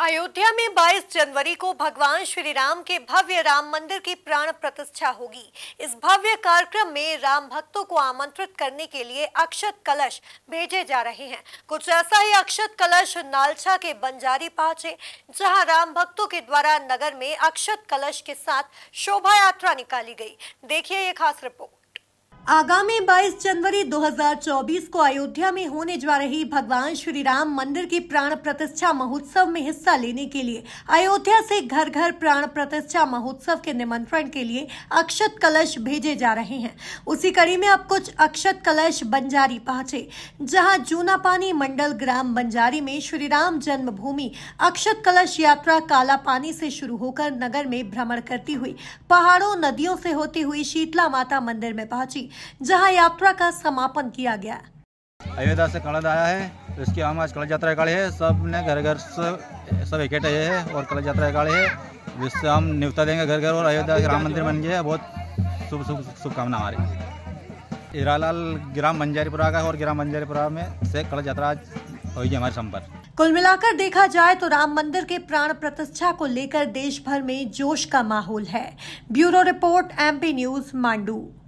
अयोध्या में 22 जनवरी को भगवान श्री राम के भव्य राम मंदिर की प्राण प्रतिष्ठा होगी इस भव्य कार्यक्रम में राम भक्तों को आमंत्रित करने के लिए अक्षत कलश भेजे जा रहे हैं कुछ ऐसा ही अक्षत कलश नालछा के बंजारी पहुंचे जहां राम भक्तों के द्वारा नगर में अक्षत कलश के साथ शोभा यात्रा निकाली गई देखिए ये खास रिपोर्ट आगामी 22 जनवरी 2024 को अयोध्या में होने जा रही भगवान श्री राम मंदिर की प्राण प्रतिष्ठा महोत्सव में हिस्सा लेने के लिए अयोध्या से घर घर प्राण प्रतिष्ठा महोत्सव के निमंत्रण के लिए अक्षत कलश भेजे जा रहे हैं उसी कड़ी में अब कुछ अक्षत कलश बंजारी पहुंचे जहां जूनापानी मंडल ग्राम बंजारी में श्री राम जन्मभूमि अक्षत कलश यात्रा काला पानी से शुरू होकर नगर में भ्रमण करती हुई पहाड़ों नदियों से होती हुई शीतला माता मंदिर में पहुंची जहां यात्रा का समापन किया गया अयोध्या से कलश आया है तो इसके हम आज कलश यात्रा काले है सब ने घर घर से सब इकट्ठे है और कलश यात्रा काले है जिससे हम निवता देंगे घर घर और अयोध्या के राम मंदिर बन गया बहुत शुभ शुभ शुभकामना हमारी इरालाल ग्राम मंजारीपुरा का और ग्राम मंजारीपुरा में से कलश यात्रा आज होगी हमारे संपर्क कुल मिलाकर देखा जाए तो राम मंदिर के प्राण प्रतिष्ठा को लेकर देश भर में जोश का माहौल है bureau report MP news Mandu